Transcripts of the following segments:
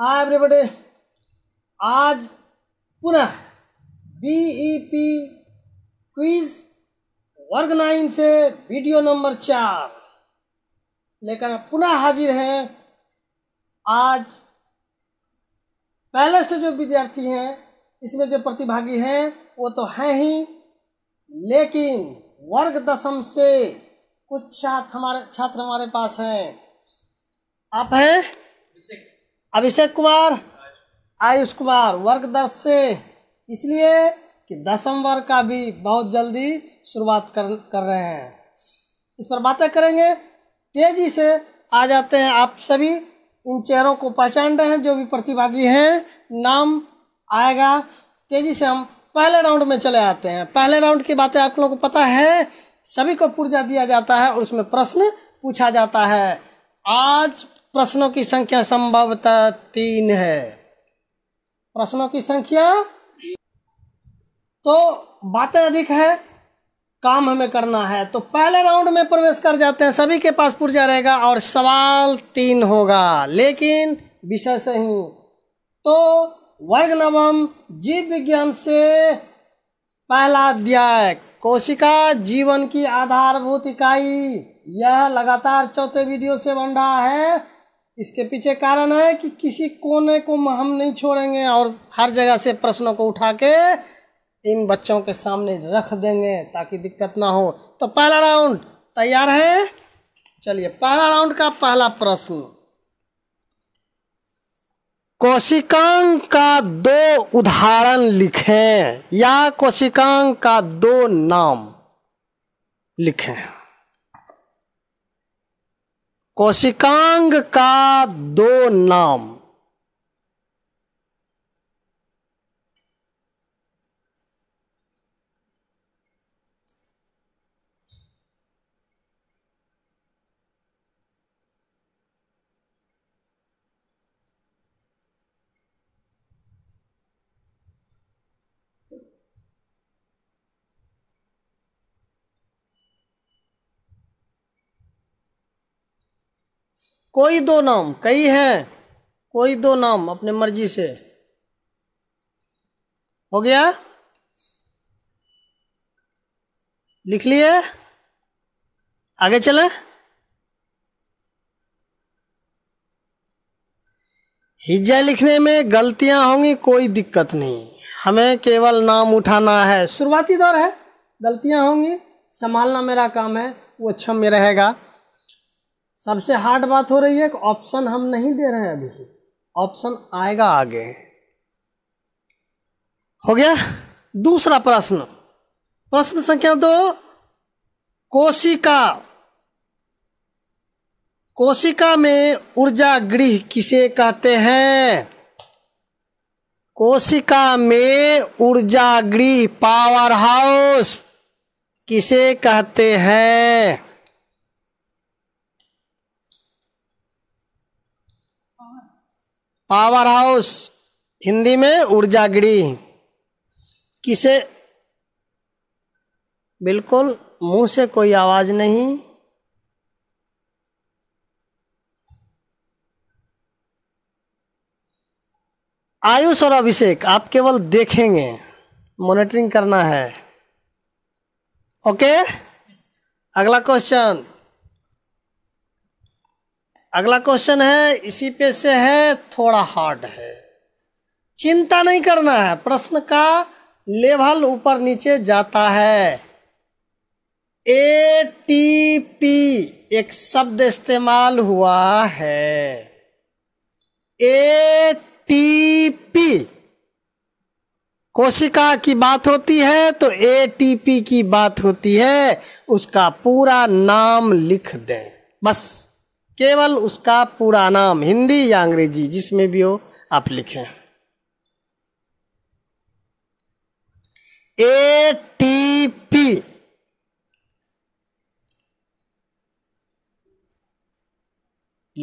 हाय everybody आज पुनः B E P quiz वर्ग नाइन से वीडियो नंबर चार लेकर पुनः हाजिर हैं आज पहले से जो विद्यार्थी हैं इसमें जो प्रतिभागी हैं वो तो हैं ही लेकिन वर्ग दशम से कुछ छात्र हमारे छात्र हमारे पास हैं आप हैं अभिषेक कुमार आयुष कुमार वर्ग दस से इसलिए कि दसम वर्ग का भी बहुत जल्दी शुरुआत कर कर रहे हैं इस पर बातें करेंगे तेज़ी से आ जाते हैं आप सभी इन चेहरों को पहचान रहे हैं जो भी प्रतिभागी हैं नाम आएगा तेज़ी से हम पहले राउंड में चले आते हैं पहले राउंड की बातें आप लोगों को पता है सभी को पुर्जा दिया जाता है और उसमें प्रश्न पूछा जाता है आज प्रश्नों की संख्या संभवतः तीन है प्रश्नों की संख्या तो बातें अधिक है काम हमें करना है तो पहले राउंड में प्रवेश कर जाते हैं सभी के पास पुर्जा रहेगा और सवाल तीन होगा लेकिन विषय से ही तो वर्ग नवम जीव विज्ञान से पहला अध्याय कोशिका जीवन की आधारभूत इकाई यह लगातार चौथे वीडियो से बन रहा है इसके पीछे कारण है कि किसी कोने को हम नहीं छोड़ेंगे और हर जगह से प्रश्नों को उठा के इन बच्चों के सामने रख देंगे ताकि दिक्कत ना हो तो पहला राउंड तैयार है चलिए पहला राउंड का पहला प्रश्न कोशिकांग का दो उदाहरण लिखें या कोशिकांग का दो नाम लिखें कोशिकांग का दो नाम कोई दो नाम कई हैं कोई दो नाम अपने मर्जी से हो गया लिख लिए आगे चले हिज्जा लिखने में गलतियां होंगी कोई दिक्कत नहीं हमें केवल नाम उठाना है शुरुआती दौर है गलतियां होंगी संभालना मेरा काम है वो अच्छा में रहेगा सबसे हार्ड बात हो रही है कि ऑप्शन हम नहीं दे रहे हैं अभी ऑप्शन आएगा आगे हो गया दूसरा प्रश्न प्रश्न संख्या दो कोशिका कोशिका में ऊर्जा गृह किसे कहते हैं कोशिका में ऊर्जा गृह पावर हाउस किसे कहते हैं पावर हाउस हिंदी में ऊर्जा गृह किसे बिल्कुल मुंह से कोई आवाज नहीं आयुष और अभिषेक आप केवल देखेंगे मॉनिटरिंग करना है ओके अगला क्वेश्चन अगला क्वेश्चन है इसी पे से है थोड़ा हार्ड है चिंता नहीं करना है प्रश्न का लेवल ऊपर नीचे जाता है ए टी पी एक शब्द इस्तेमाल हुआ है ए टी पी कोशिका की बात होती है तो ए टी पी की बात होती है उसका पूरा नाम लिख दें बस केवल उसका पूरा नाम हिंदी या अंग्रेजी जिसमें भी हो आप लिखें ए टी पी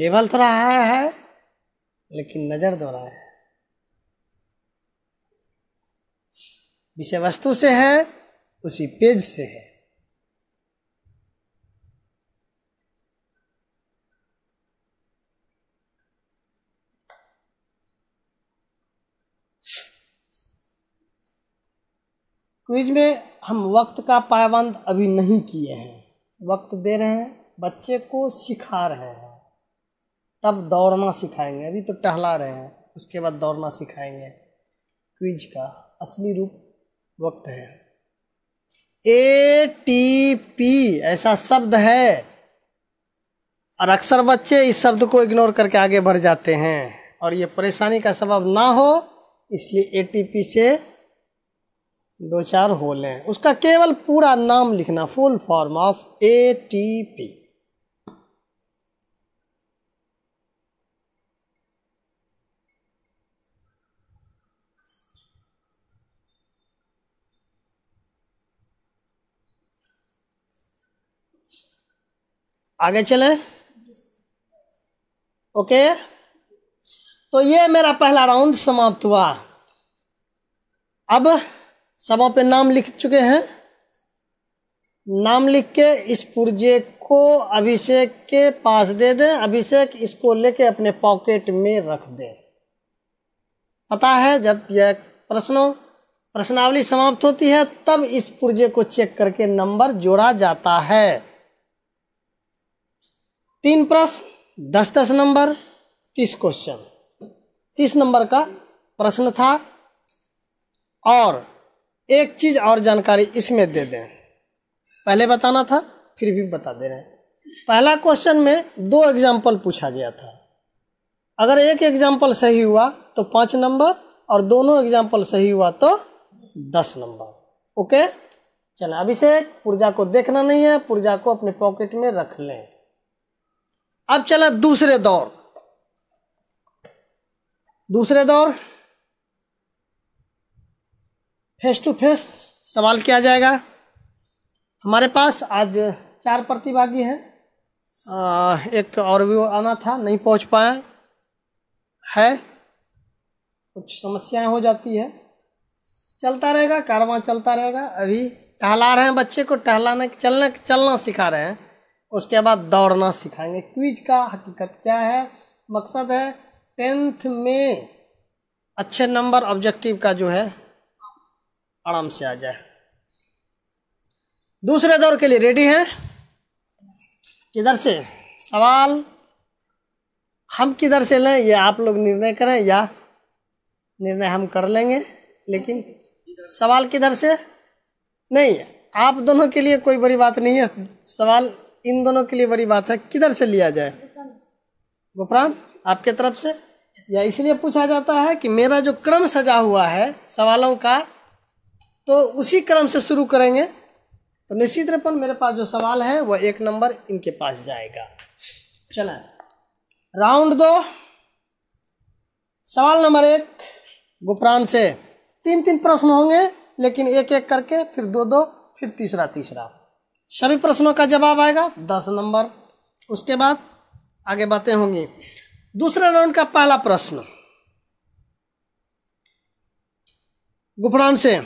लेवल थोड़ा तो हाई है लेकिन नजर दो रहा है विषय वस्तु से है उसी पेज से है क्विज में हम वक्त का पाबंद अभी नहीं किए हैं वक्त दे रहे हैं बच्चे को सिखा रहे हैं तब दौड़ना सिखाएंगे अभी तो टहला रहे हैं उसके बाद दौड़ना सिखाएंगे क्विज का असली रूप वक्त है ए टी पी ऐसा शब्द है और अक्सर बच्चे इस शब्द को इग्नोर करके आगे बढ़ जाते हैं और ये परेशानी का सबब ना हो इसलिए ए टी पी से दो चार होल हैं उसका केवल पूरा नाम लिखना full form of A T P आगे चलें ओके तो ये मेरा पहला राउंड समाप्त हुआ अब सभा पे नाम लिख चुके हैं नाम लिख के इस पुर्जे को अभिषेक के पास दे दें अभिषेक इसको लेके अपने पॉकेट में रख दे पता है जब यह प्रश्नों प्रश्नावली समाप्त होती है तब इस पुर्जे को चेक करके नंबर जोड़ा जाता है तीन प्रश्न दस दस नंबर तीस क्वेश्चन तीस नंबर का प्रश्न था और एक चीज़ और जानकारी इसमें दे दें पहले बताना था फिर भी बता दे रहे हैं पहला क्वेश्चन में दो एग्जाम्पल पूछा गया था अगर एक एग्जाम्पल सही हुआ तो पाँच नंबर और दोनों एग्जाम्पल सही हुआ तो दस नंबर ओके चलो अभिषेक पुर्जा को देखना नहीं है पुर्जा को अपने पॉकेट में रख लें अब चला दूसरे दौर दूसरे दौर फेस टू फेस सवाल किया जाएगा हमारे पास आज चार प्रतिभागी हैं एक और भी आना था नहीं पहुंच पाए है कुछ समस्याएं हो जाती है चलता रहेगा कारवा चलता रहेगा अभी टहला रहे हैं बच्चे को टहलाने चलने चलना सिखा रहे हैं उसके बाद दौड़ना सिखाएंगे क्विज का हकीकत क्या है मकसद है टेंथ में अच्छे नंबर ऑब्जेक्टिव का जो है आराम से आ जाए दूसरे दौर के लिए रेडी हैं किधर से सवाल हम किधर से लें ये आप लोग निर्णय करें या निर्णय हम कर लेंगे लेकिन सवाल किधर से नहीं आप दोनों के लिए कोई बड़ी बात नहीं है सवाल इन दोनों के लिए बड़ी बात है किधर से लिया जाए गुफरान आपके तरफ से या इसलिए पूछा जाता है कि मेरा जो क्रम सजा हुआ है सवालों का तो उसी क्रम से शुरू करेंगे तो निश्चित रूपन मेरे पास जो सवाल है वह एक नंबर इनके पास जाएगा चला राउंड दो सवाल नंबर एक गुपरान से तीन तीन प्रश्न होंगे लेकिन एक एक करके फिर दो दो फिर तीसरा तीसरा सभी प्रश्नों का जवाब आएगा दस नंबर उसके बाद आगे बातें होंगी दूसरे राउंड का पहला प्रश्न गुफरान से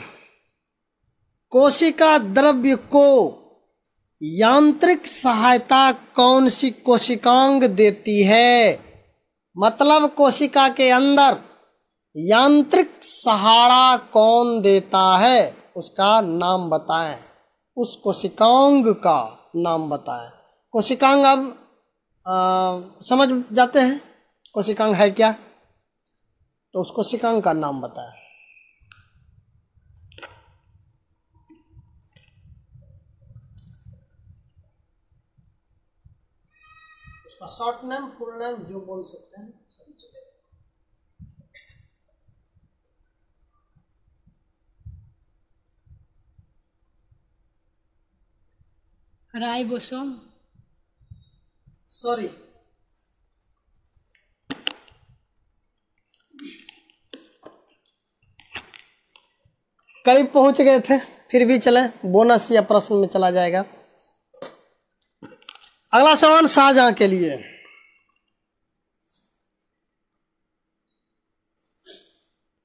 कोशिका द्रव्य को यांत्रिक सहायता कौन सी कोशिकांग देती है मतलब कोशिका के अंदर यांत्रिक सहारा कौन देता है उसका नाम बताएं उस कोशिकांग का नाम बताएं कोशिकांग अब आ, समझ जाते हैं कोशिकांग है क्या तो उस कोशिकांग का नाम बताएं उसका शॉर्ट नेम फुल नेम जो बोल सकते हैं सभी चलेगा राइबोसोम सॉरी कई पहुंच गए थे फिर भी चले बोनस या प्रश्न में चला जाएगा अगला सवाल शाहजहां के लिए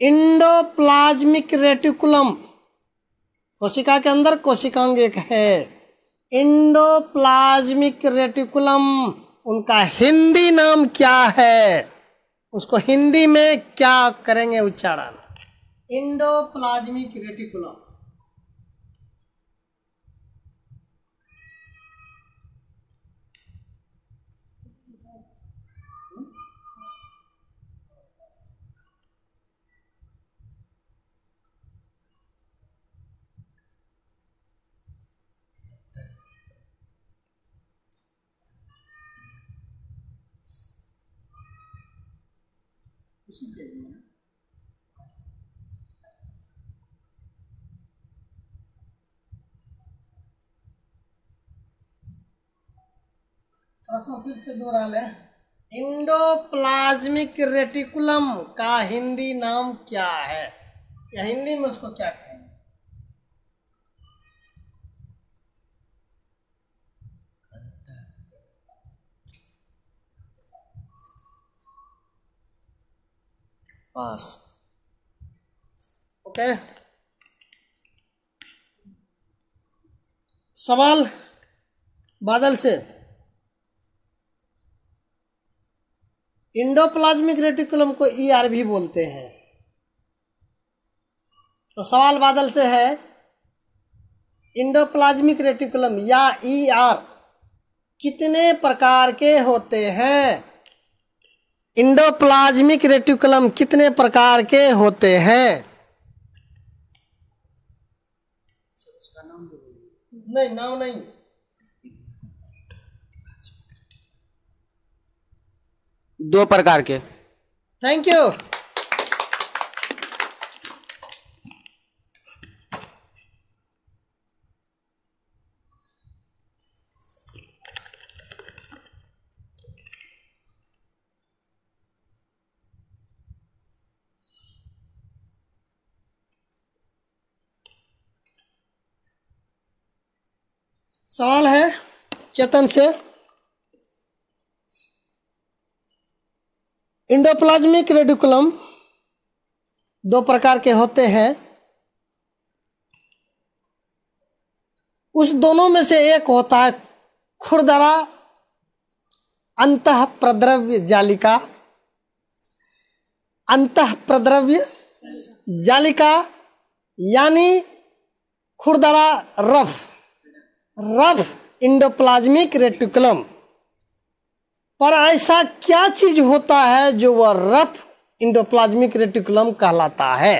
इंडो प्लाज्मिक रेटिकुलम कोशिका के अंदर कोशिकांग एक है इंडो प्लाज्मिक रेटिकुलम उनका हिंदी नाम क्या है उसको हिंदी में क्या करेंगे उच्चारण इंडो प्लाज्मिक रेटिकुलम उसी के लिए प्रश्न फिर से दोहरा इंडोप्लाज्मिक रेटिकुलम का हिंदी नाम क्या है या हिंदी में उसको क्या pass okay सवाल बादल से इंडोप्लाज्मिक रेटिकुलम को भी e बोलते हैं तो सवाल बादल से है इंडोप्लाज्मिक रेटिकुलम या ईआर e कितने प्रकार के होते हैं इंडोप्लाज्मिक रेटिकुलम कितने प्रकार के होते हैं नहीं नाम नहीं दो प्रकार के थैंक यू सवाल है चेतन से इंडोप्लाज्मिक रेडिकुलम दो प्रकार के होते हैं उस दोनों में से एक होता है खुरदरा अंत प्रद्रव्य जालिका अंत प्रद्रव्य जालिका यानी खुरदरा रफ रफ इंडोप्लाज्मिक रेटिकुलम पर ऐसा क्या चीज होता है जो वह रफ इंडोप्लाज्मिक रेटिकुलम कहलाता है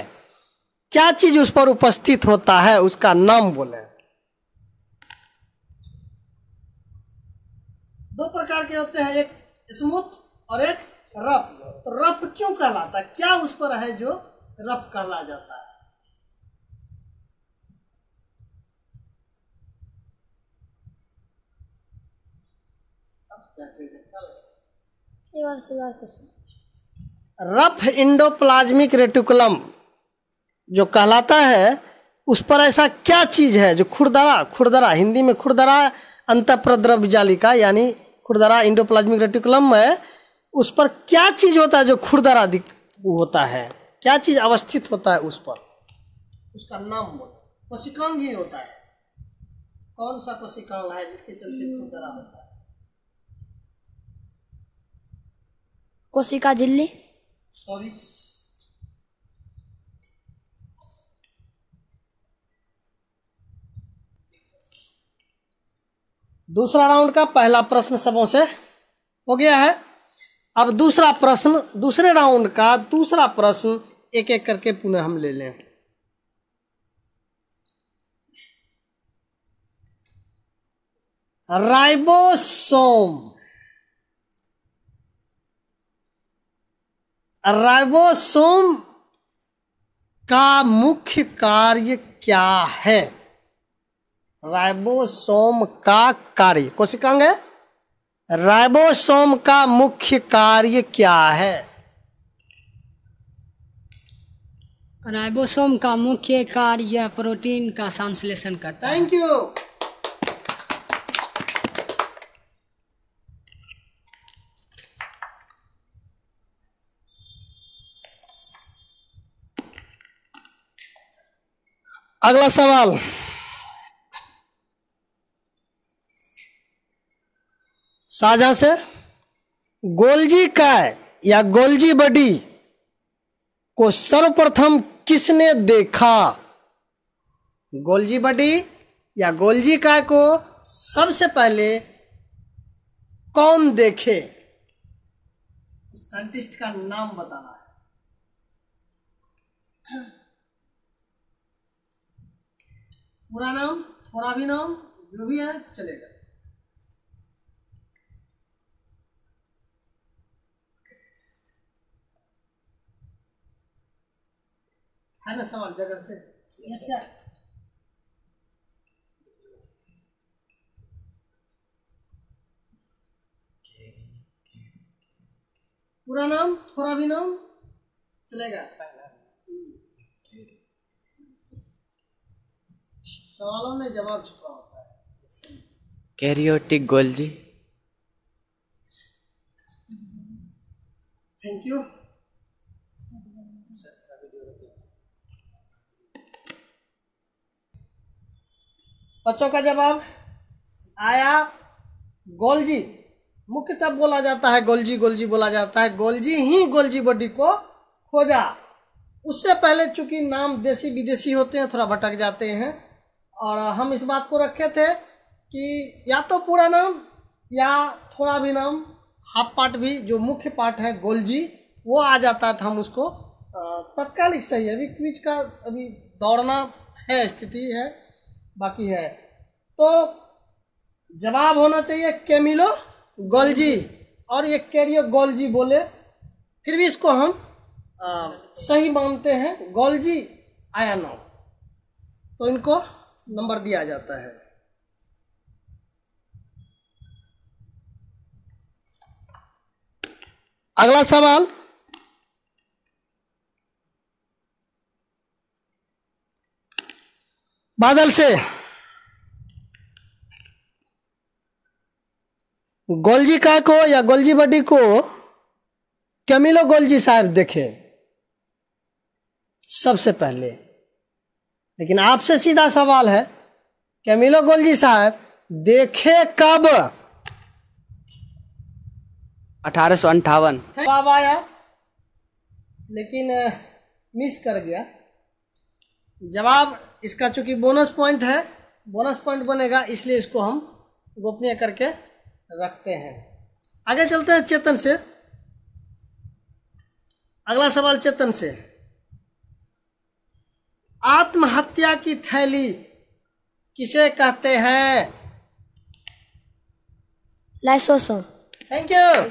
क्या चीज उस पर उपस्थित होता है उसका नाम बोले दो प्रकार के होते हैं एक स्मूथ और एक रफ तो रफ क्यों कहलाता है क्या उस पर है जो रफ कहला जाता है रफ इंडोप्लाज्मिक रेटिकुलम जो कहलाता है उस पर ऐसा क्या चीज़ है जो खुरदरा खुरदरा हिंदी में खुरदरा प्रद्रव जालिका यानी खुरदरा इंडोप्लाज्मिक रेटिकुलम में उस पर क्या चीज़ होता है जो खुरदरा होता है क्या चीज़ अवस्थित होता है उस पर उसका नाम कोशिकांग ही होता है कौन सा कोशिकांग है जिसके चलते खुरदरा होता है कोशिका झिल्ली सॉरी दूसरा राउंड का पहला प्रश्न सबों से हो गया है अब दूसरा प्रश्न दूसरे राउंड का दूसरा प्रश्न एक एक करके पुनः हम ले लें राइबोसोम राइबोसोम का मुख्य कार्य क्या है राइबोसोम का कार्य कोशिकांग है राइबोसोम का मुख्य कार्य क्या है राइबोसोम का मुख्य कार्य प्रोटीन का संश्लेषण करता है थैंक यू अगला सवाल साझा से गोलजी काय या गोलजी बडी को सर्वप्रथम किसने देखा गोलजी बडी या गोलजी काय को सबसे पहले कौन देखे साइंटिस्ट का नाम बताना है पूरा नाम थोड़ा भी नाम जो भी है चलेगा है ना सवाल जगह से यस सर पूरा नाम थोड़ा भी नाम चलेगा सवालों में जवाब छुपा होता है कैरियोटिक जी थैंक यू बच्चों का जवाब आया गोलजी मुख्यतः बोला जाता है गोलजी गोलजी बोला जाता है गोलजी ही गोलजी बॉडी को खोजा उससे पहले चूंकि नाम देसी विदेशी होते हैं थोड़ा भटक जाते हैं और हम इस बात को रखे थे कि या तो पूरा नाम या थोड़ा भी नाम हाफ पार्ट भी जो मुख्य पार्ट है गोलजी वो आ जाता था हम उसको तत्कालिक सही है अभी क्विज का अभी दौड़ना है स्थिति है बाकी है तो जवाब होना चाहिए केमिलो गोलजी और ये कैरियो गोलजी बोले फिर भी इसको हम आ, सही मानते हैं गोलजी आया नाम तो इनको नंबर दिया जाता है अगला सवाल बादल से गोलजी का को या गोलजी बड्डी को कमिलो गोलजी साहब देखे सबसे पहले लेकिन आपसे सीधा सवाल है कैमिलो गोलजी साहब देखे कब अठारह सौ अंठावन जवाब आया लेकिन मिस कर गया जवाब इसका चूंकि बोनस पॉइंट है बोनस पॉइंट बनेगा इसलिए इसको हम गोपनीय करके रखते हैं आगे चलते हैं चेतन से अगला सवाल चेतन से आत्महत्या की थैली किसे कहते हैं लाइसोसोम थैंक यू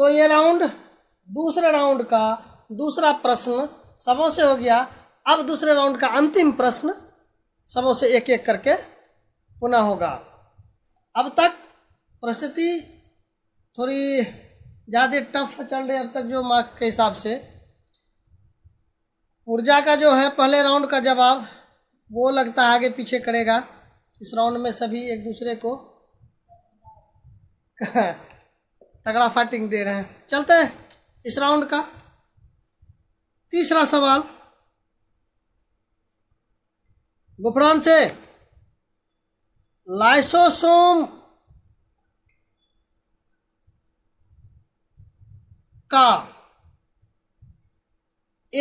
तो ये राउंड दूसरे राउंड का दूसरा प्रश्न सबों से हो गया अब दूसरे राउंड का अंतिम प्रश्न सबों से एक एक करके पुनः होगा अब तक परिस्थिति थोड़ी ज़्यादा टफ चल रही है अब तक जो मार्क के हिसाब से ऊर्जा का जो है पहले राउंड का जवाब वो लगता है आगे पीछे करेगा इस राउंड में सभी एक दूसरे को तगड़ा फाइटिंग दे रहे हैं चलते हैं इस राउंड का तीसरा सवाल गुफरान से लाइसोसोम का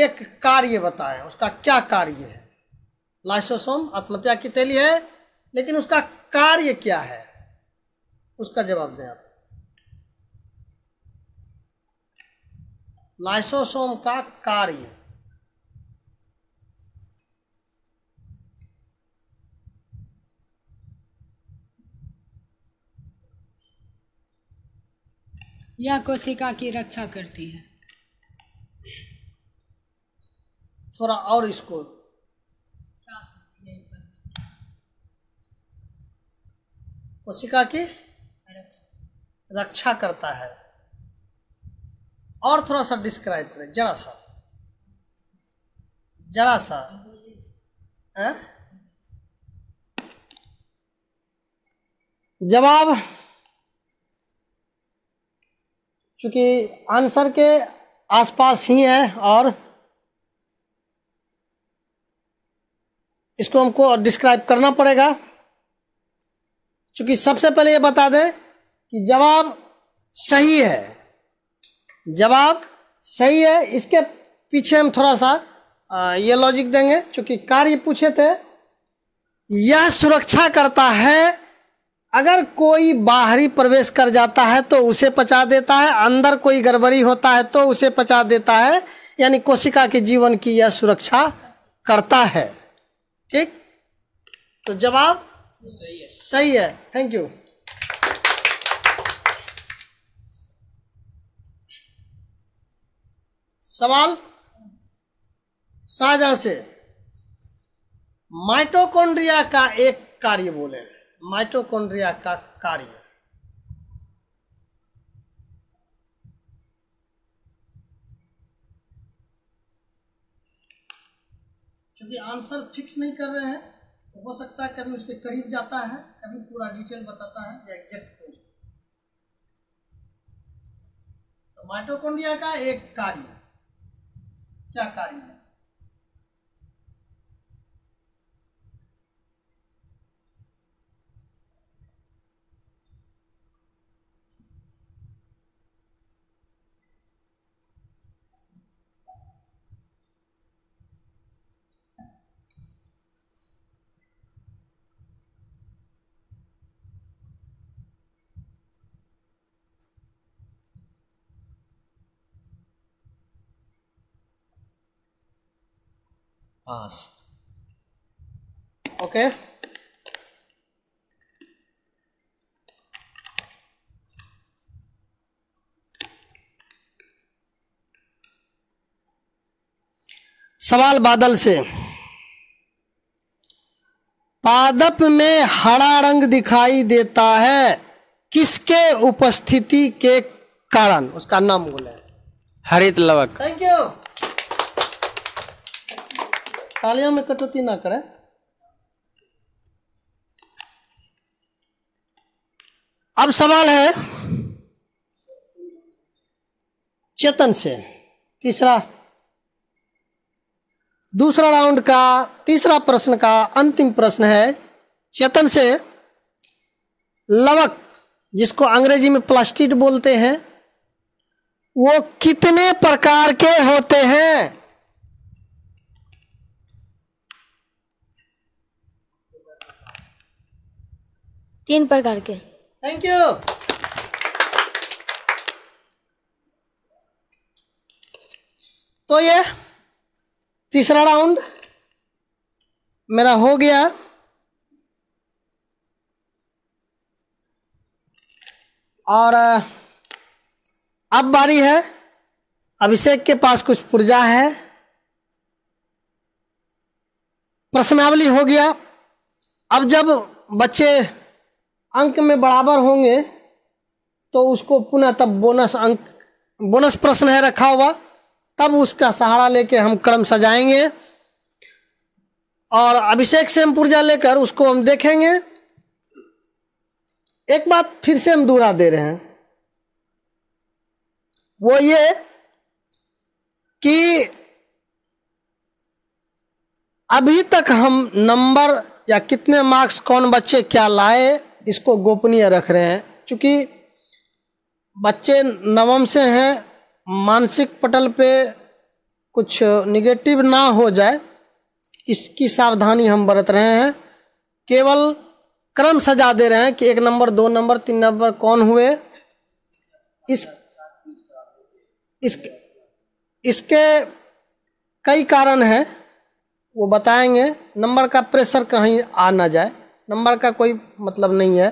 एक कार्य बताएं उसका क्या कार्य है लाइसोसोम आत्महत्या की थैली है लेकिन उसका कार्य क्या है उसका जवाब दें आप लाइसोसोम का कार्य या कोशिका की रक्षा करती है थोड़ा और इसको कोशिका की रक्षा करता है और थोड़ा सा डिस्क्राइब करें जरा सा जरा सा जवाब चूंकि आंसर के आसपास ही है और इसको हमको डिस्क्राइब करना पड़ेगा चूंकि सबसे पहले ये बता दें कि जवाब सही है जवाब सही है इसके पीछे हम थोड़ा सा ये लॉजिक देंगे क्योंकि कार्य पूछे थे यह सुरक्षा करता है अगर कोई बाहरी प्रवेश कर जाता है तो उसे पचा देता है अंदर कोई गड़बड़ी होता है तो उसे पचा देता है यानी कोशिका के जीवन की यह सुरक्षा करता है ठीक तो जवाब सही है सही है थैंक यू सवाल शाहजहां से माइटोकॉन्ड्रिया का एक कार्य बोले माइटोकॉन्ड्रिया का कार्य क्योंकि आंसर फिक्स नहीं कर रहे हैं तो हो सकता है कभी उसके करीब जाता है कभी पूरा डिटेल बताता है या एग्जैक्ट तो माइटोकॉन्ड्रिया का एक कार्य que é a Karina. Pass okay okay? सवाल बादल से पादप में हरा रंग दिखाई देता है किसके उपस्थिति के कारण उसका नाम बोले हरित लवक थैंक यू तालियां में कटौती ना करें अब सवाल है चेतन से तीसरा दूसरा राउंड का तीसरा प्रश्न का अंतिम प्रश्न है चेतन से लवक जिसको अंग्रेजी में प्लास्टिक बोलते हैं वो कितने प्रकार के होते हैं तीन प्रकार के थैंक यू तो ये तीसरा राउंड मेरा हो गया और अब बारी है अभिषेक के पास कुछ पुर्जा है प्रश्नावली हो गया अब जब बच्चे अंक में बराबर होंगे तो उसको पुनः तब बोनस अंक बोनस प्रश्न है रखा हुआ तब उसका सहारा लेके हम क्रम सजाएंगे और अभिषेक से हम पुर्जा लेकर उसको हम देखेंगे एक बात फिर से हम दूरा दे रहे हैं वो ये कि अभी तक हम नंबर या कितने मार्क्स कौन बच्चे क्या लाए इसको गोपनीय रख रहे हैं क्योंकि बच्चे नवम से हैं मानसिक पटल पे कुछ निगेटिव ना हो जाए इसकी सावधानी हम बरत रहे हैं केवल क्रम सजा दे रहे हैं कि एक नंबर दो नंबर तीन नंबर कौन हुए इस इस इसके कई कारण हैं वो बताएंगे नंबर का प्रेशर कहीं आ ना जाए नंबर का कोई मतलब नहीं है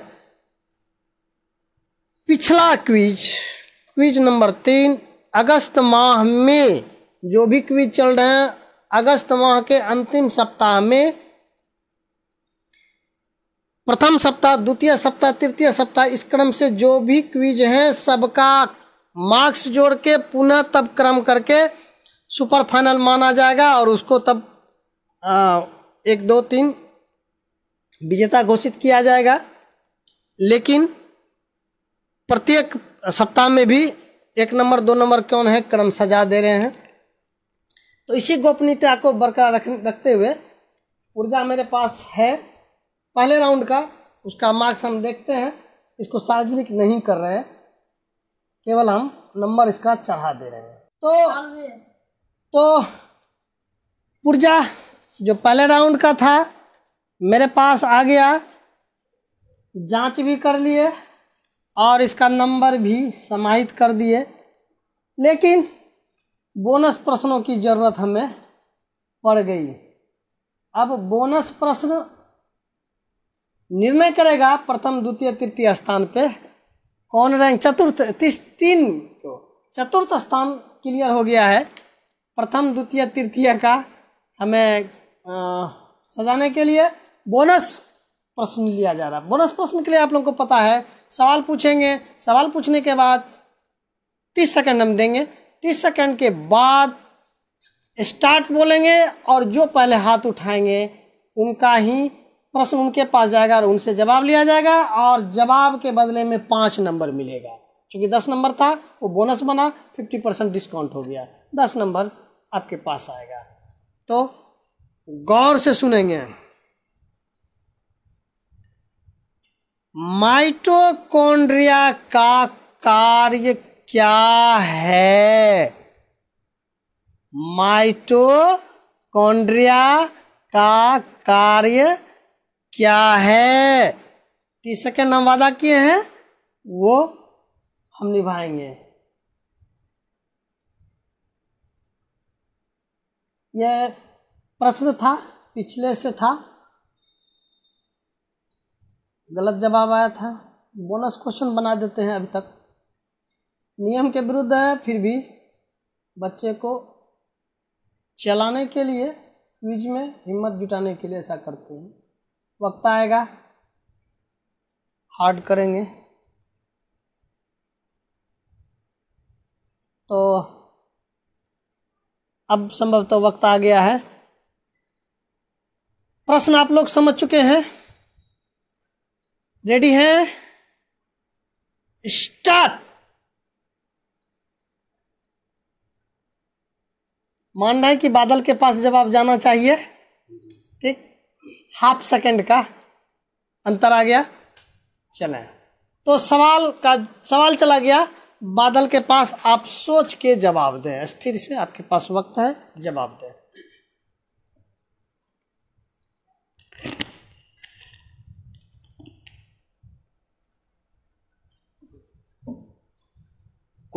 पिछला क्विज क्विज नंबर तीन अगस्त माह में जो भी क्विज चल रहे हैं अगस्त माह के अंतिम सप्ताह में प्रथम सप्ताह द्वितीय सप्ताह तृतीय सप्ताह इस क्रम से जो भी क्विज हैं सबका मार्क्स जोड़ के पुनः तब क्रम करके सुपर फाइनल माना जाएगा और उसको तब आ, एक दो तीन विजेता घोषित किया जाएगा लेकिन प्रत्येक सप्ताह में भी एक नंबर दो नंबर कौन है क्रम सजा दे रहे हैं तो इसी गोपनीयता को बरकरार रख रखते हुए ऊर्जा मेरे पास है पहले राउंड का उसका मार्क्स हम देखते हैं इसको सार्वजनिक नहीं कर रहे हैं केवल हम नंबर इसका चढ़ा दे रहे हैं तो तो ऊर्जा जो पहले राउंड का था मेरे पास आ गया जांच भी कर लिए और इसका नंबर भी समाहित कर दिए लेकिन बोनस प्रश्नों की ज़रूरत हमें पड़ गई अब बोनस प्रश्न निर्णय करेगा प्रथम द्वितीय तृतीय स्थान पे कौन रैंक चतुर्थ तीस तीन को चतुर्थ स्थान क्लियर हो गया है प्रथम द्वितीय तृतीय का हमें आ, सजाने के लिए बोनस प्रश्न लिया जा रहा है बोनस प्रश्न के लिए आप लोगों को पता है सवाल पूछेंगे सवाल पूछने के बाद तीस सेकंड हम देंगे तीस सेकंड के बाद स्टार्ट बोलेंगे और जो पहले हाथ उठाएंगे उनका ही प्रश्न उनके पास जाएगा और उनसे जवाब लिया जाएगा और जवाब के बदले में पाँच नंबर मिलेगा क्योंकि दस नंबर था वो बोनस बना फिफ्टी परसेंट डिस्काउंट हो गया दस नंबर आपके पास आएगा तो गौर से सुनेंगे माइटोकॉन्ड्रिया का कार्य क्या है माइटोकॉन्ड्रिया का कार्य क्या है तीस के नाम वादा किए हैं वो हम निभाएंगे यह प्रश्न था पिछले से था गलत जवाब आया था बोनस क्वेश्चन बना देते हैं अभी तक नियम के विरुद्ध है फिर भी बच्चे को चलाने के लिए क्विज में हिम्मत जुटाने के लिए ऐसा करते हैं वक्त आएगा हार्ड करेंगे तो अब संभवतः वक्त आ गया है प्रश्न आप लोग समझ चुके हैं रेडी है स्टार्ट मान रहे हैं कि बादल के पास जब आप जाना चाहिए ठीक हाफ सेकंड का अंतर आ गया चले तो सवाल का सवाल चला गया बादल के पास आप सोच के जवाब दें स्थिर से आपके पास वक्त है जवाब दें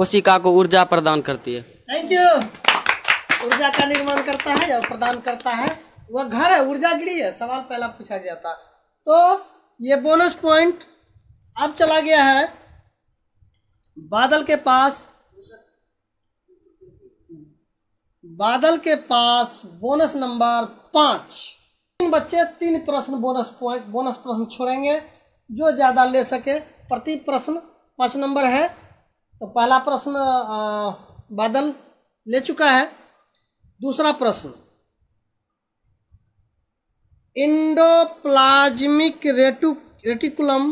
कोशिका को ऊर्जा प्रदान करती है थैंक यू ऊर्जा का निर्माण करता है और प्रदान करता है वह घर है ऊर्जा गृह है सवाल पहला पूछा गया था तो ये बोनस पॉइंट अब चला गया है बादल के पास बादल के पास बोनस नंबर पांच तीन बच्चे तीन प्रश्न बोनस पॉइंट बोनस प्रश्न छोड़ेंगे जो ज़्यादा ले सके प्रति प्रश्न पांच नंबर है तो पहला प्रश्न बादल ले चुका है दूसरा प्रश्न इंडोप्लाज्मिक रेटु रेटिकुलम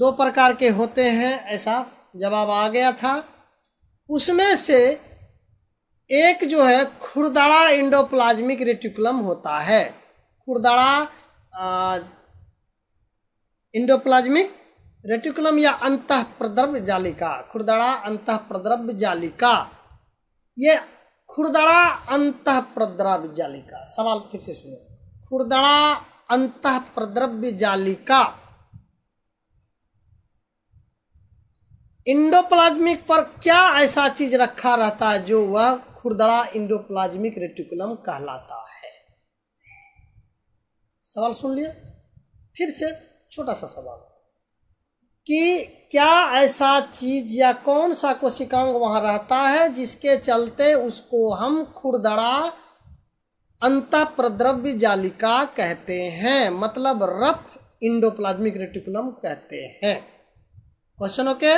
दो प्रकार के होते हैं ऐसा जवाब आ गया था उसमें से एक जो है खुरदड़ा इंडोप्लाज्मिक रेटिकुलम होता है खुरदड़ा इंडोप्लाज्मिक रेटिकुलम या अंत प्रद्रव्य जालिका खुरदड़ा अंत प्रद्रव्य जालिका ये खुरदड़ा अंत प्रद्रव्य जालिका सवाल फिर से सुनो खुरदड़ा अंत प्रद्रव्य जालिका इंडोप्लाज्मिक पर क्या ऐसा चीज रखा रहता है जो वह खुरदड़ा इंडोप्लाज्मिक रेटिकुलम कहलाता है सवाल सुन लिए फिर से छोटा सा सवाल कि क्या ऐसा चीज या कौन सा कोशिकांग वहां रहता है जिसके चलते उसको हम खुरदड़ा अंत प्रद्रव्य जालिका कहते हैं मतलब रफ इंडोप्लाज्मिक रेटिकुलम कहते हैं क्वेश्चन ओके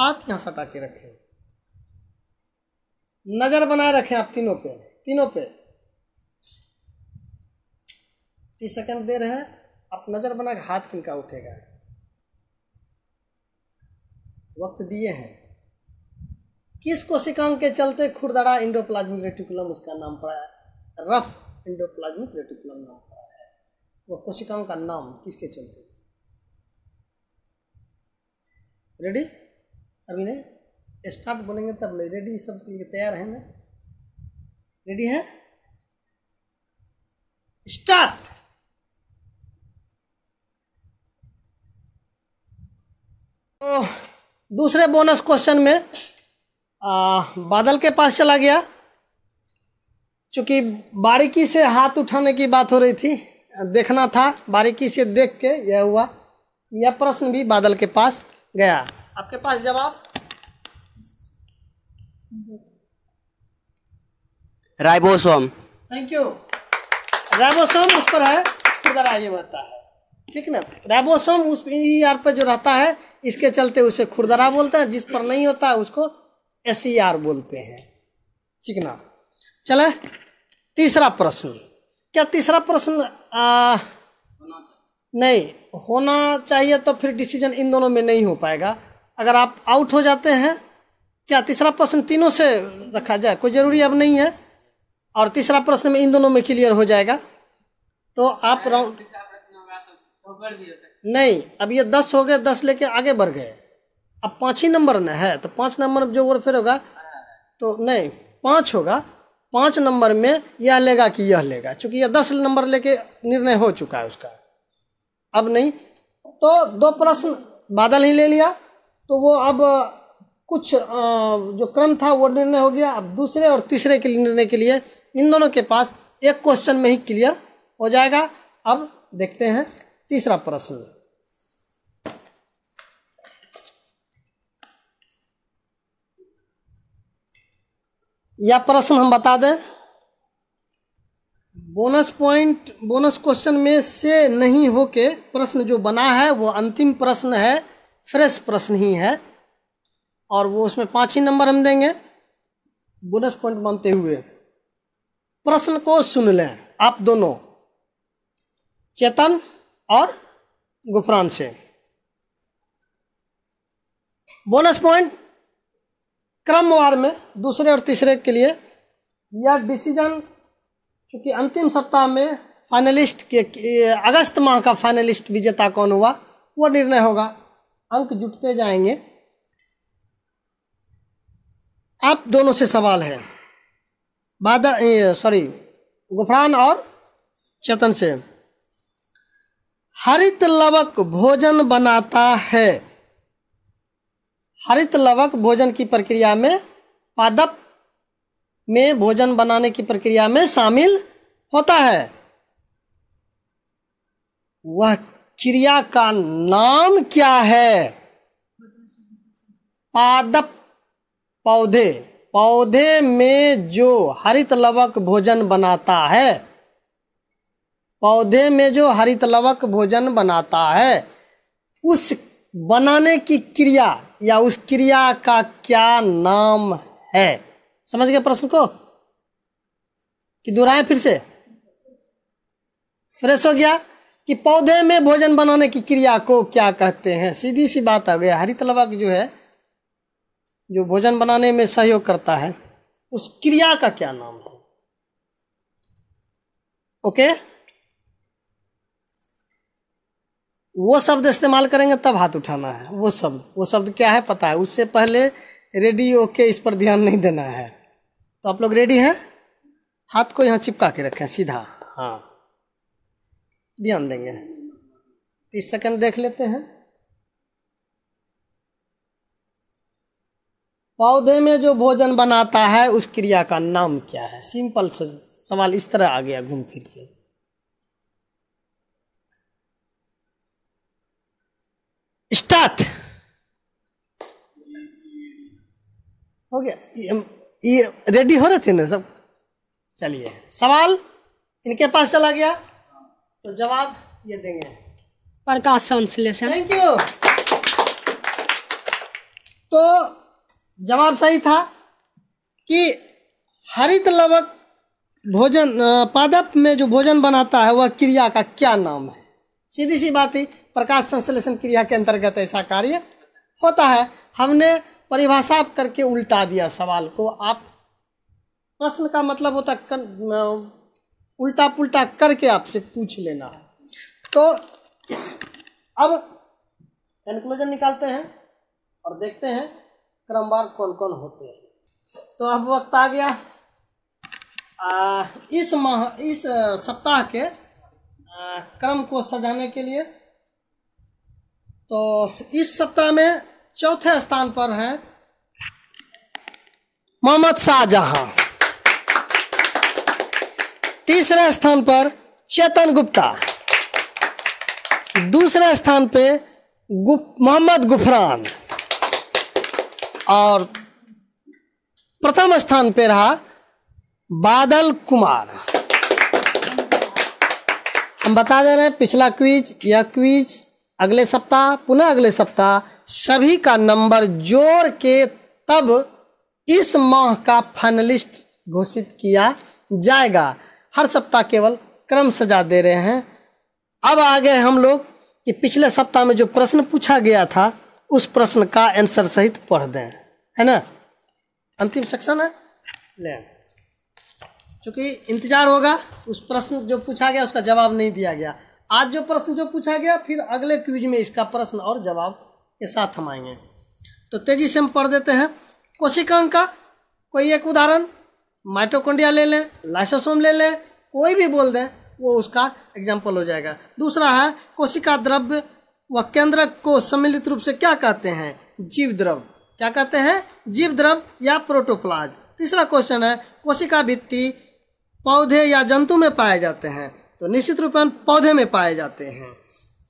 हाथ यहां सटा के रखें नजर बनाए रखें आप तीनों पे तीनों पे तीस सेकंड देर है आप नजर बना के हाथ किनका उठेगा वक्त दिए हैं किस कोशिकांग के चलते खुरदड़ा इंडोप्लाज्मिक रेटिकुलम उसका नाम पड़ा है रफ इंडोप्लाज्मिक रेटिकुलम नाम पड़ा है वह कोशिकांग का नाम किसके चलते रेडी अभी नहीं स्टार्ट बोलेंगे तब नहीं रेडी सब के लिए तैयार है ना रेडी है स्टार्ट ओह दूसरे बोनस क्वेश्चन में आ, बादल के पास चला गया चूँकि बारीकी से हाथ उठाने की बात हो रही थी देखना था बारीकी से देख के यह हुआ यह प्रश्न भी बादल के पास गया आपके पास जवाब राइबोसोम थैंक यू राइबोसोम उस पर है खुदरा ये बता है ठीक ना रेबोसोम उस ई आर e पर जो रहता है इसके चलते उसे खुरदरा बोलते हैं जिस पर नहीं होता है उसको एस ई आर बोलते हैं ठीक ना चले तीसरा प्रश्न क्या तीसरा प्रश्न नहीं होना चाहिए तो फिर डिसीजन इन दोनों में नहीं हो पाएगा अगर आप आउट हो जाते हैं क्या तीसरा प्रश्न तीनों से रखा जाए कोई ज़रूरी अब नहीं है और तीसरा प्रश्न में इन दोनों में क्लियर हो जाएगा तो आप राउंड नहीं अब ये दस हो गए दस लेके आगे बढ़ गए अब पाँच ही नंबर ना है तो पाँच नंबर जो फिर होगा तो नहीं पाँच होगा पाँच नंबर में यह लेगा कि यह लेगा चूंकि यह दस नंबर लेके निर्णय हो चुका है उसका अब नहीं तो दो प्रश्न बादल ही ले लिया तो वो अब कुछ जो क्रम था वो निर्णय हो गया अब दूसरे और तीसरे के निर्णय के लिए इन दोनों के पास एक क्वेश्चन में ही क्लियर हो जाएगा अब देखते हैं तीसरा प्रश्न या प्रश्न हम बता दें बोनस पॉइंट बोनस क्वेश्चन में से नहीं हो के प्रश्न जो बना है वो अंतिम प्रश्न है फ्रेश प्रश्न ही है और वो उसमें पांच ही नंबर हम देंगे बोनस पॉइंट मानते हुए प्रश्न को सुन लें आप दोनों चेतन और गुफरान से बोनस पॉइंट क्रमवार में दूसरे और तीसरे के लिए यह डिसीजन क्योंकि अंतिम सप्ताह में फाइनलिस्ट के अगस्त माह का फाइनलिस्ट विजेता कौन हुआ वो निर्णय होगा अंक जुटते जाएंगे आप दोनों से सवाल है बाद सॉरी गुफरान और चेतन से हरित लवक भोजन बनाता है हरित लवक भोजन की प्रक्रिया में पादप में भोजन बनाने की प्रक्रिया में शामिल होता है वह क्रिया का नाम क्या है पादप पौधे पौधे में जो हरित लवक भोजन बनाता है पौधे में जो हरित लवक भोजन बनाता है उस बनाने की क्रिया या उस क्रिया का क्या नाम है समझ गए प्रश्न को कि दोहराए फिर से फ्रेश हो गया कि पौधे में भोजन बनाने की क्रिया को क्या कहते हैं सीधी सी बात आ गई हरित लवक जो है जो भोजन बनाने में सहयोग करता है उस क्रिया का क्या नाम है ओके okay? वो शब्द इस्तेमाल करेंगे तब हाथ उठाना है वो शब्द वो शब्द क्या है पता है उससे पहले रेडी ओके इस पर ध्यान नहीं देना है तो आप लोग रेडी हैं हाथ को यहाँ चिपका के रखें सीधा हाँ ध्यान देंगे तीस सेकंड देख लेते हैं पौधे में जो भोजन बनाता है उस क्रिया का नाम क्या है सिंपल सवाल इस तरह आ गया घूम फिर के स्टार्ट हो गया ये, ये रेडी हो रहे थे ना सब चलिए सवाल इनके पास चला गया तो जवाब ये देंगे प्रकाश संश्लेषण थैंक यू तो जवाब सही था कि हरित लवक भोजन पादप में जो भोजन बनाता है वह क्रिया का क्या नाम है सीधी सी बात ही प्रकाश संश्लेषण क्रिया के अंतर्गत ऐसा कार्य होता है हमने परिभाषा करके उल्टा दिया सवाल को आप प्रश्न का मतलब होता कर, उल्टा पुल्टा करके आपसे पूछ लेना है तो अब कंक्लूजन निकालते हैं और देखते हैं क्रमवार कौन कौन होते हैं तो अब वक्त आ गया आ, इस माह इस सप्ताह के क्रम को सजाने के लिए तो इस सप्ताह में चौथे स्थान पर है मोहम्मद शाहजहां तीसरे स्थान पर चेतन गुप्ता दूसरे स्थान पे गुप, मोहम्मद गुफरान और प्रथम स्थान पे रहा बादल कुमार हम बता दे रहे हैं पिछला क्विज यह क्विज अगले सप्ताह पुनः अगले सप्ताह सभी का नंबर जोड़ के तब इस माह का फाइनलिस्ट घोषित किया जाएगा हर सप्ताह केवल क्रम सजा दे रहे हैं अब आ गए हम लोग कि पिछले सप्ताह में जो प्रश्न पूछा गया था उस प्रश्न का आंसर सहित पढ़ दें है ना अंतिम सेक्शन है ले क्योंकि इंतजार होगा उस प्रश्न जो पूछा गया उसका जवाब नहीं दिया गया आज जो प्रश्न जो पूछा गया फिर अगले क्विज में इसका प्रश्न और जवाब के साथ हम आएंगे तो तेजी से हम पढ़ देते हैं कोशिका का कोई एक उदाहरण माइटोकॉन्ड्रिया ले लें लाइसोसोम ले लें कोई भी बोल दें वो उसका एग्जाम्पल हो जाएगा दूसरा है कोशिका द्रव्य व केंद्रक को सम्मिलित रूप से क्या कहते हैं जीव द्रव क्या कहते हैं जीव द्रव या प्रोटोप्लाज तीसरा क्वेश्चन है कोशिका भित्ति पौधे या जंतु में पाए जाते हैं तो निश्चित रूपन पौधे में पाए जाते हैं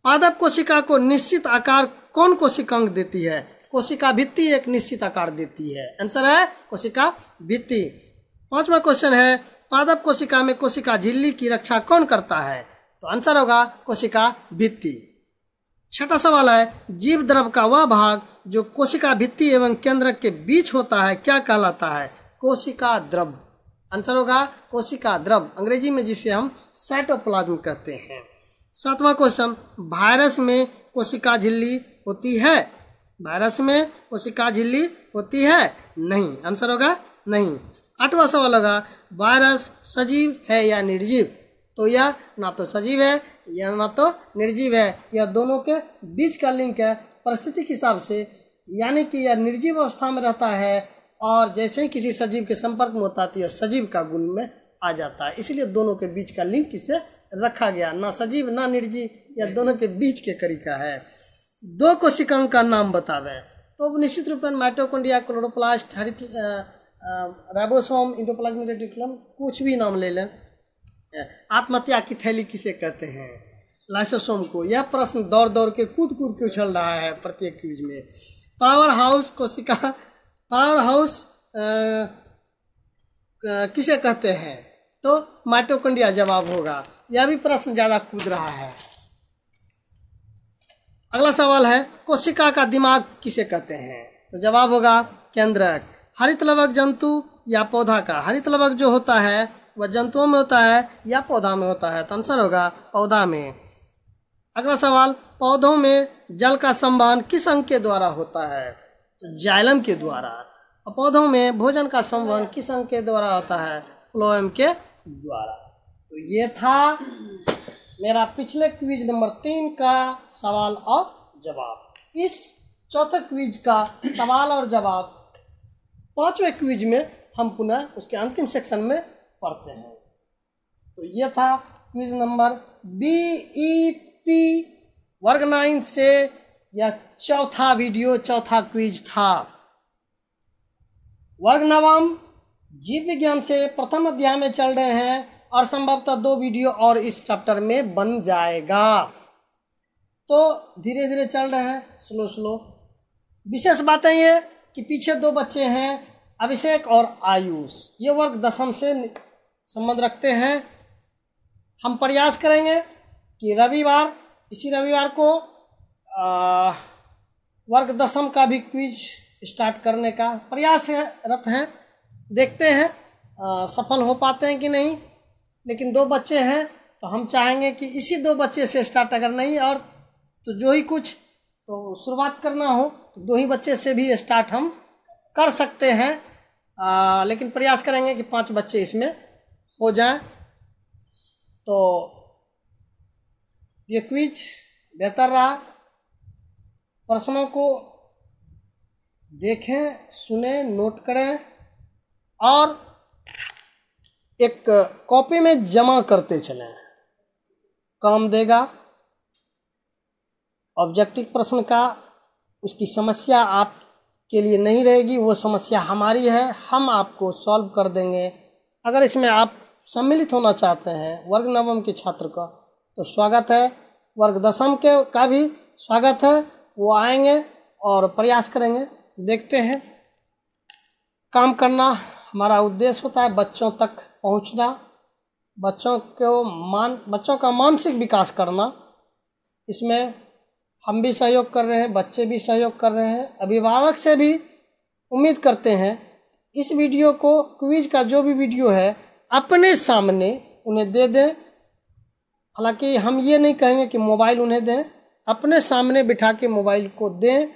पादप कोशिका को निश्चित आकार कौन कोशिकांग देती है कोशिका भित्ति एक निश्चित आकार देती है आंसर है कोशिका भित्ति पांचवा क्वेश्चन है पादप कोशिका में कोशिका झिल्ली की रक्षा कौन करता है तो आंसर होगा कोशिका भित्ति छठा सवाल है जीव द्रव का वह भाग जो कोशिका भित्ति एवं केंद्रक के बीच होता है क्या कहलाता है कोशिका द्रव आंसर होगा कोशिका द्रव अंग्रेजी में जिसे हम साइटोप्लाज्म कहते हैं सातवां क्वेश्चन वायरस में कोशिका झिल्ली होती है वायरस में कोशिका झिल्ली होती है नहीं आंसर होगा नहीं आठवां सवाल होगा वायरस सजीव है या निर्जीव तो यह ना तो सजीव है या ना तो निर्जीव है यह दोनों के बीच का लिंक है परिस्थिति के हिसाब से यानी कि यह निर्जीव अवस्था में रहता है और जैसे ही किसी सजीव के संपर्क में होता है तो सजीव का गुण में आ जाता है इसलिए दोनों के बीच का लिंक इसे रखा गया ना सजीव ना निर्जीव या दोनों के बीच के तरीका का है दो कोशिकाओं का नाम बतावे तो निश्चित रूप में माइटोकोन्डिया क्लोरोप्लास्ट हरित राइबोसोम इंडोप्लाज्मिक रेडिकुलम कुछ भी नाम ले लें आत्महत्या की थैली किसे कहते हैं लाइसोसोम को यह प्रश्न दौड़ दौड़ के कूद कूद के उछल रहा है प्रत्येक क्यूज में पावर हाउस कोशिका पावर हाउस uh, uh, किसे कहते हैं तो माइटोकंडिया जवाब होगा यह भी प्रश्न ज़्यादा कूद रहा है अगला सवाल है कोशिका का दिमाग किसे कहते हैं तो जवाब होगा केंद्रक हरित लवक जंतु या पौधा का हरित लवक जो होता है वह जंतुओं में होता है या पौधा में होता है तो आंसर होगा पौधा में अगला सवाल पौधों में जल का संवहन किस अंग के द्वारा होता है जाइलम के द्वारा और पौधों में भोजन का संवहन किस अंग के द्वारा होता है फ्लोएम के द्वारा तो ये था मेरा पिछले क्विज नंबर तीन का सवाल और जवाब इस चौथे क्विज का सवाल और जवाब पांचवें क्विज में हम पुनः उसके अंतिम सेक्शन में पढ़ते हैं तो ये था quiz number B E P वर्ग नाइन से या चौथा वीडियो चौथा क्विज था वर्ग नवम जीव विज्ञान से प्रथम अध्याय में चल रहे हैं और संभवतः दो वीडियो और इस चैप्टर में बन जाएगा तो धीरे धीरे चल रहे हैं स्लो स्लो विशेष बात है ये कि पीछे दो बच्चे हैं अभिषेक और आयुष ये वर्ग दसम से संबंध रखते हैं हम प्रयास करेंगे कि रविवार इसी रविवार को वर्ग दशम का भी क्विज स्टार्ट करने का प्रयास है रत हैं देखते हैं आ, सफल हो पाते हैं कि नहीं लेकिन दो बच्चे हैं तो हम चाहेंगे कि इसी दो बच्चे से स्टार्ट अगर नहीं और तो जो ही कुछ तो शुरुआत करना हो तो दो ही बच्चे से भी स्टार्ट हम कर सकते हैं आ, लेकिन प्रयास करेंगे कि पांच बच्चे इसमें हो जाएं तो ये क्विज बेहतर रहा प्रश्नों को देखें सुने नोट करें और एक कॉपी में जमा करते चलें काम देगा ऑब्जेक्टिव प्रश्न का उसकी समस्या आपके लिए नहीं रहेगी वो समस्या हमारी है हम आपको सॉल्व कर देंगे अगर इसमें आप सम्मिलित होना चाहते हैं वर्ग नवम के छात्र का तो स्वागत है वर्ग दशम के का भी स्वागत है वो आएंगे और प्रयास करेंगे देखते हैं काम करना हमारा उद्देश्य होता है बच्चों तक पहुंचना बच्चों को मान बच्चों का मानसिक विकास करना इसमें हम भी सहयोग कर रहे हैं बच्चे भी सहयोग कर रहे हैं अभिभावक से भी उम्मीद करते हैं इस वीडियो को क्विज का जो भी वीडियो है अपने सामने उन्हें दे दें हालांकि हम ये नहीं कहेंगे कि मोबाइल उन्हें दें अपने सामने बिठा के मोबाइल को दें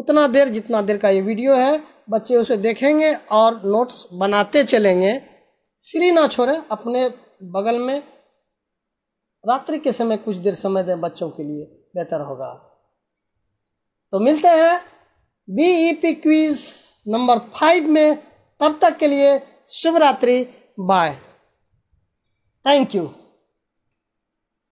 उतना देर जितना देर का ये वीडियो है बच्चे उसे देखेंगे और नोट्स बनाते चलेंगे फ्री ना छोड़ें अपने बगल में रात्रि के समय कुछ देर समय दें बच्चों के लिए बेहतर होगा तो मिलते हैं B E P quiz number five में तब तक के लिए शुभ रात्रि बाय थैंक यू